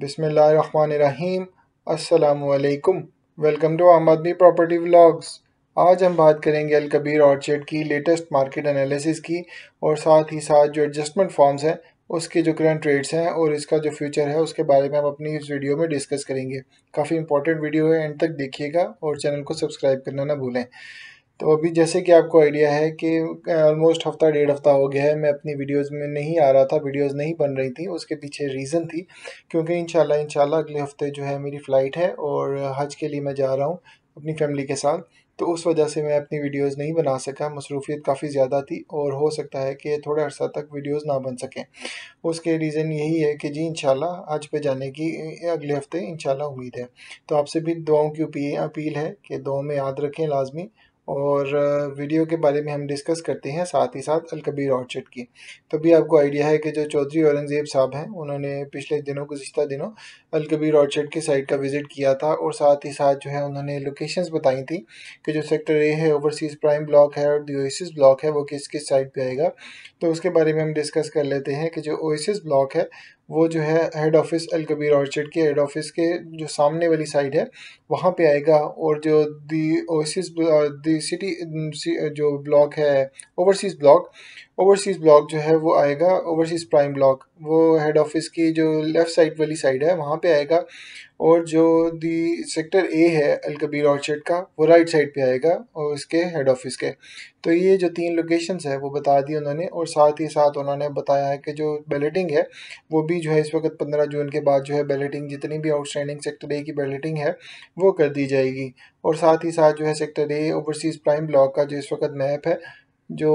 बिसमीम असलकम welcome to आम आदमी प्रॉपर्टी व्लॉग्स आज हम बात करेंगे अलकबीर ऑर्चर्ड की लेटेस्ट मार्केट एनालिसिस की और साथ ही साथ जो एडजस्टमेंट फॉर्म्स हैं उसके जो करंट रेट्स हैं और इसका जो फ्यूचर है उसके बारे में हम अपनी इस वीडियो में डिस्कस करेंगे काफ़ी इंपॉर्टेंट वीडियो है एंड तक देखिएगा और चैनल को सब्सक्राइब करना ना भूलें तो अभी जैसे कि आपको आइडिया है कि ऑलमोस्ट हफ्ता डेढ़ हफ्ता हो गया है मैं अपनी वीडियोस में नहीं आ रहा था वीडियोस नहीं बन रही थी उसके पीछे रीज़न थी क्योंकि इंशाल्लाह इंशाल्लाह अगले हफ्ते जो है मेरी फ़्लाइट है और हज के लिए मैं जा रहा हूँ अपनी फैमिली के साथ तो उस वजह से मैं अपनी वीडियोस नहीं बना सका मसरूफियत काफ़ी ज़्यादा थी और हो सकता है कि थोड़ा अर्सा तक वीडियोस ना बन सकें उसके रीज़न यही है कि जी इंशाल्लाह आज पे जाने की अगले हफ्ते इंशाल्लाह उम्मीद है तो आपसे भी दुआओं की अपील है कि दुआ में याद रखें लाजमी और वीडियो के बारे में हम डिस्कस करते हैं साथ ही साथ अलकबीर ऑर्चर्ड की तो भी आपको आइडिया है कि जो चौधरी औरंगज़ेब साहब हैं उन्होंने पिछले दिनों गुज्तर दिनों अलकबीर ऑर्चर्ड की साइट का विज़िट किया था और साथ ही साथ जो है उन्होंने लोकेशंस बताई थी कि जो सेक्टर ए है ओवरसीज़ प्राइम ब्लॉक है और ओएसिस ब्लॉक है वो किस किस साइड पर आएगा तो उसके बारे में हम डिस्कस कर लेते हैं कि जो ओएसिस ब्लॉक है वो जो है हेड ऑफिस अलकबीर ऑर्चर्ड के हेड ऑफिस के जो सामने वाली साइड है वहाँ पे आएगा और जो दी ओसिस दी सिटी जो ब्लॉक है ओवरसीज ब्लॉक ओवरसीज़ ब्लॉक जो है वो आएगा ओवरसीज़ प्राइम ब्लॉक वो हेड ऑफिस की जो लेफ़्ट साइड वाली साइड है वहाँ पे आएगा और जो दी सेक्टर ए है अलकबीर ऑर्चर्ड का वो राइट साइड पे आएगा और उसके हेड ऑफिस के तो ये जो तीन लोकेशंस है वो बता दी उन्होंने और साथ ही साथ उन्होंने बताया है कि जो बैलेटिंग है वो भी जो है इस वक्त पंद्रह जून के बाद जो है बैलेटिंग जितनी भी आउटस्टैंडिंग सेक्टर ए की बैलेटिंग है वो कर दी जाएगी और साथ ही साथ जो है sector A overseas prime block का जो इस वक्त मैप है जो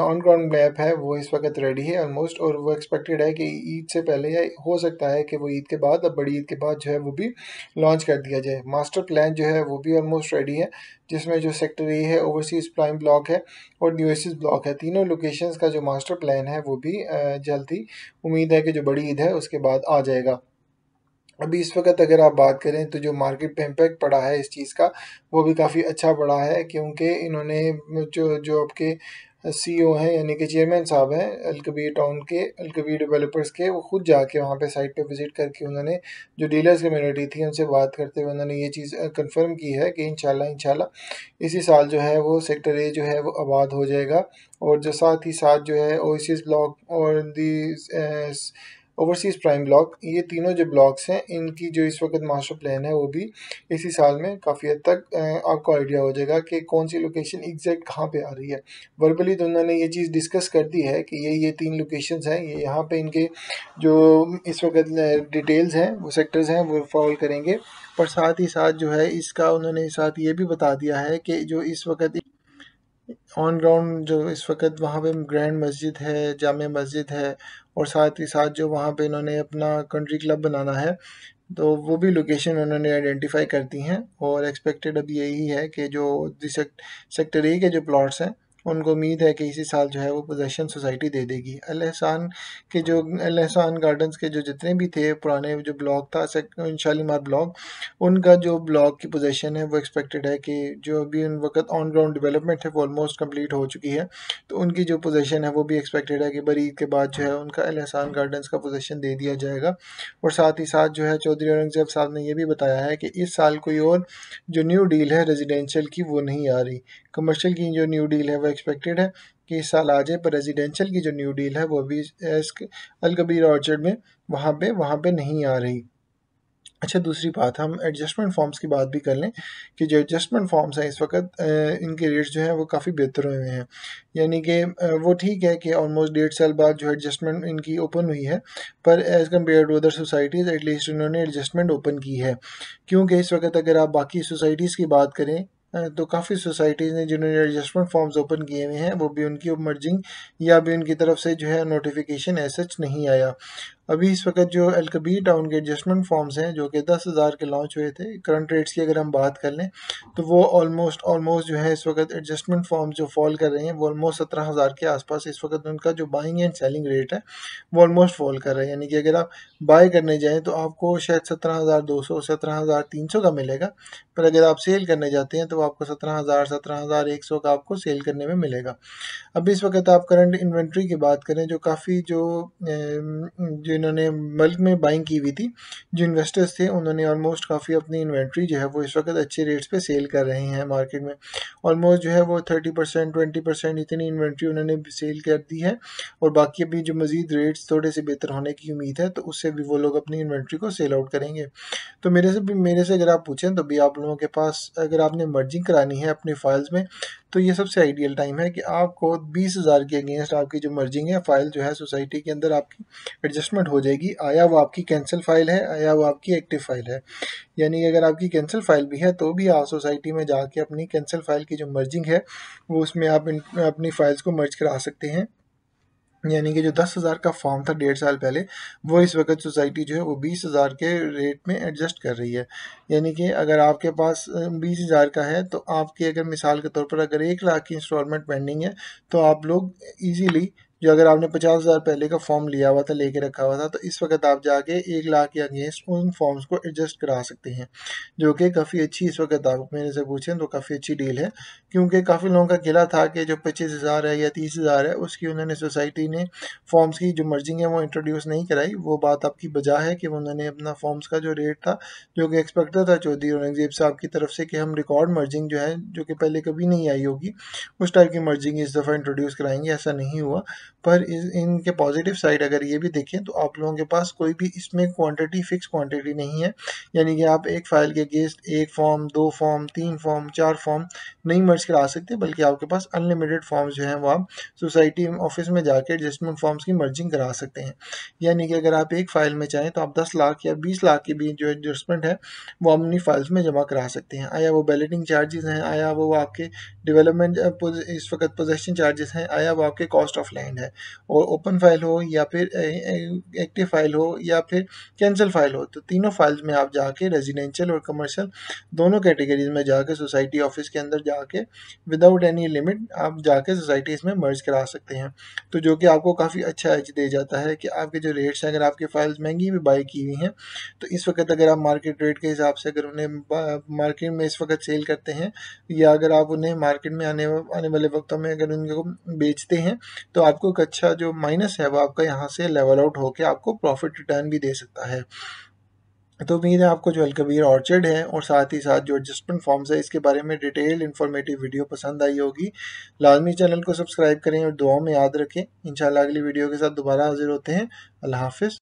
ऑन ग्राउंड मैप है वो इस वक्त रेडी है ऑलमोस्ट और वो एक्सपेक्टेड है कि ईद से पहले या हो सकता है कि वो ईद के बाद अब बड़ी ईद के बाद जो है वो भी लॉन्च कर दिया जाए मास्टर प्लान जो है वो भी ऑलमोस्ट रेडी है जिसमें जो सेक्टर ए है ओवरसीज़ प्राइम ब्लॉक है और न्यू एसिस ब्लॉक है तीनों लोकेशंस का जो मास्टर प्लान है वो भी जल्द ही उम्मीद है कि जो बड़ी ईद है उसके बाद आ जाएगा अभी इस वक्त अगर आप बात करें तो जो मार्केट पे इम्पेक्ट पड़ा है इस चीज़ का वो भी काफ़ी अच्छा पड़ा है क्योंकि इन्होंने जो जो आपके सी ओ e हैं यानी कि चेयरमैन साहब हैं अलकबीर टाउन के अलकबीर डेवलपर्स के वो खुद जाके वहाँ पे साइट पे विज़िट करके उन्होंने जो डीलर्स कम्युनिटी थी उनसे बात करते हुए उन्होंने ये चीज़ कंफर्म की है कि इंशाल्लाह इंशाल्लाह इसी साल जो है वो सेक्टर ए जो है वो आबाद हो जाएगा और जो साथ ही साथ जो है ओसिस ब्लॉक और दी ओवरसीज़ प्राइम ब्लॉक ये तीनों जो ब्लॉक्स हैं इनकी जो इस वक्त मास्टर प्लान है वो भी इसी साल में काफ़ी हद तक आपको आइडिया हो जाएगा कि कौन सी लोकेशन एग्जैक्ट कहाँ पे आ रही है वर्बली तो उन्होंने ये चीज़ डिस्कस कर दी है कि ये ये तीन लोकेशन हैं ये यहाँ पर इनके जो इस वक्त डिटेल्स हैं वो सेक्टर्स हैं वो फॉल करेंगे पर साथ ही साथ जो है इसका उन्होंने साथ ये भी बता दिया है कि जो इस वक्त ऑन ग्राउंड जो इस वक्त वहाँ पे ग्रैंड मस्जिद है जाम मस्जिद है और साथ ही साथ जो वहाँ पे इन्होंने अपना कंट्री क्लब बनाना है तो वो भी लोकेशन उन्होंने आइडेंटिफाई कर दी हैं और एक्सपेक्टेड अब यही है कि जो सेक्टर ए के जो प्लॉट्स हैं उनको उम्मीद है कि इसी साल जो है वो पोजेशन सोसाइटी दे देगी अलहसान के जो अलहसान गार्डन्स के जो जितने भी थे पुराने जो ब्लॉक था शालीमार ब्लॉक उनका जो ब्लॉक की पोजेशन है वो एक्सपेक्टेड है कि जो भी उन वक्त ऑन ग्राउंड डेवलपमेंट है वो ऑलमोस्ट कम्प्लीट हो चुकी है तो उनकी जो पोजेशन है वो भी एक्सपेक्टेड है कि बरीद के बाद जो है उनका अलहसान गार्डनस का पोजेशन दे दिया जाएगा और साथ ही साथ जो है चौधरी औरंगजेब साहब ने यह भी बताया है कि इस साल कोई और जो न्यू डील है रेजिडेंशियल की वो नहीं आ रही कमर्शियल की जो न्यू डील है वो एक्सपेक्टेड है कि इस साल आ जाए पर रेजिडेंशियल की जो न्यू डील है वो अभी भी अलकबीर ऑर्चर्ड में वहाँ पे वहाँ पे नहीं आ रही अच्छा दूसरी बात हम एडजस्टमेंट फॉर्म्स की बात भी कर लें कि जो एडजस्टमेंट फॉर्म्स हैं इस वक्त इनके रेट्स जो हैं वो काफ़ी बेहतर हुए हैं यानी कि वो ठीक है कि ऑलमोस्ट डेढ़ साल बाद जो एडजस्टमेंट इनकी ओपन हुई है पर as compared to other societies at least इन्होंने एडजस्टमेंट ओपन की है क्योंकि इस वक्त अगर आप बाकी सोसाइटीज़ की बात करें तो काफ़ी सोसाइटीज़ ने जिन्होंने एडजस्टमेंट फॉर्म्स ओपन किए हुए हैं वो भी उनकी मर्जिंग या भी उनकी तरफ से जो है नोटिफिकेशन एज नहीं आया अभी इस वक्त जो एलकबी टाउन के एडजस्टमेंट फॉर्म्स हैं जो कि दस हज़ार के लॉन्च हुए थे करंट रेट्स की अगर हम बात कर लें तो वो ऑलमोस्ट ऑलमोस्ट जो है इस वक्त एडजस्टमेंट फॉर्म्स जो फॉल कर रहे हैं वो ऑलमोस्ट सत्रह हज़ार के आसपास इस वक्त उनका जो बाइंग एंड सेलिंग रेट है वो ऑलमोस्ट फॉल कर रहा है यानी कि अगर आप बाय करने जाएँ तो आपको शायद सत्रह हज़ार दो सौ सत्रह हज़ार तीन सौ का मिलेगा पर अगर आप सेल करने जाते हैं तो आपको सत्रह हज़ार सत्रह हज़ार एक सौ का आपको सेल करने में मिलेगा अभी इस वक्त आप करंट इन्वेंट्री की बात करें जो काफ़ी जो, जो इन्होंने मल्क में बाइंग की हुई थी जो इन्वेस्टर्स थे उन्होंने ऑलमोस्ट काफ़ी अपनी इन्वेंट्री जो है वो इस वक्त अच्छे रेट्स पे सेल कर रहे हैं मार्केट में ऑलमोस्ट जो है वो थर्टी परसेंट ट्वेंटी परसेंट इतनी इन्वेंट्री उन्होंने सेल कर दी है और बाकी अभी जो मज़ीद रेट्स थोड़े से बेहतर होने की उम्मीद है तो उससे भी वो लोग अपनी इन्वेंट्री को सेल आउट करेंगे तो मेरे से भी मेरे से अगर आप पूछें तो भी आप लोगों के पास अगर आपने मर्जिंग करानी है अपनी फाइल्स में तो ये सबसे आइडियल टाइम है कि आपको बीस हज़ार के अगेंस्ट आपकी जो मर्जिंग है फाइल जो है सोसाइटी के अंदर आपकी एडजस्टमेंट हो जाएगी आया वो आपकी कैंसिल फाइल है आया वो आपकी एक्टिव फाइल है यानी कि अगर आपकी कैंसिल फाइल भी है तो भी आप सोसाइटी में जाके अपनी कैंसिल फाइल की जो मर्जिंग है वो उसमें आप अपनी फाइल्स को मर्ज करा सकते हैं यानी कि जो दस हज़ार का फॉर्म था डेढ़ साल पहले वो इस वक्त सोसाइटी जो है वो बीस हज़ार के रेट में एडजस्ट कर रही है यानी कि अगर आपके पास बीस हज़ार का है तो आपकी अगर मिसाल के तौर पर अगर एक लाख की इंस्टॉलमेंट पेंडिंग है तो आप लोग ईजीली जो अगर आपने पचास हज़ार पहले का फॉर्म लिया हुआ था लेके रखा हुआ था तो इस वक्त आप जाके एक लाख के अगेंस्ट उन फॉर्म्स को एडजस्ट करा सकते हैं जो कि काफ़ी अच्छी इस वक्त आप मेरे से पूछें तो काफ़ी अच्छी डील है क्योंकि काफ़ी लोगों का गिला था कि जो पच्चीस हज़ार है या तीस हज़ार है उसकी उन्होंने सोसाइटी ने फॉर्म्स की जो मर्जिंग है वो इंट्रोड्यूस नहीं कराई वो बात आपकी बजा है कि उन्होंने अपना फॉर्म्स का जो रेट था जो कि एक्सपेक्टर था चौधरी औरंगजेब साहब की तरफ से कि हम रिकॉर्ड मर्जिंग जो है जो कि पहले कभी नहीं आई होगी उस टाइप की मर्जिंग इस दफ़ा इंट्रोड्यूस कराएंगे ऐसा नहीं हुआ पर इनके पॉजिटिव साइड अगर ये भी देखें तो आप लोगों के पास कोई भी इसमें क्वांटिटी फिक्स क्वांटिटी नहीं है यानी कि आप एक फाइल के अगेंस्ट एक फॉर्म दो फॉर्म तीन फॉर्म चार फॉर्म नहीं मर्ज करा सकते बल्कि आपके पास अनलिमिटेड फॉर्म्स जो हैं वो आप सोसाइटी ऑफिस में जाकर एडजस्टमेंट फॉर्म्स की मर्जिंग करा सकते हैं यानी कि अगर आप एक फाइल में चाहें तो आप दस लाख या बीस लाख के बीच जो एडजस्टमेंट है वो अपनी फाइल्स में जमा करा सकते हैं आया वो बैलेटिंग चार्जेस हैं आया वो आपके डेवलपमेंट इस वक्त पोजेशन चार्जेस हैं आया वो आपके कॉस्ट ऑफ लैंड है और ओपन फाइल हो या फिर एक्टिव फाइल हो या फिर कैंसिल फाइल हो तो तीनों फाइल्स में आप जाके रेजिडेंशियल और कमर्शियल दोनों कैटेगरीज में जाके सोसाइटी ऑफिस के अंदर जाके विदाउट एनी लिमिट आप जाके सोसाइटीज़ में मर्ज करा सकते हैं तो जो कि आपको काफ़ी अच्छा एच दे जाता है कि आपके जो रेट्स हैं अगर आपकी फ़ाइल्स महंगी भी बाई की हुई हैं तो इस वक्त अगर आप मार्केट रेट के हिसाब से अगर उन्हें मार्केट में इस वक्त सेल करते हैं या अगर आप उन्हें मार्केट में आने आने वाले वक्तों में अगर उनको बेचते हैं तो आपको अच्छा जो माइनस है वो आपका यहाँ से लेवल आउट होकर आपको प्रॉफिट रिटर्न भी दे सकता है तो उम्मीद है आपको जो अलकबीर ऑर्चर्ड है और साथ ही साथ जो एडजस्टमेंट फॉर्म्स है इसके बारे में डिटेल इन्फॉर्मेटिव वीडियो पसंद आई होगी लाजमी चैनल को सब्सक्राइब करें और दुआ में याद रखें इंशाल्लाह अगली वीडियो के साथ दोबारा हाजिर होते हैं अल्लाह हाफिज़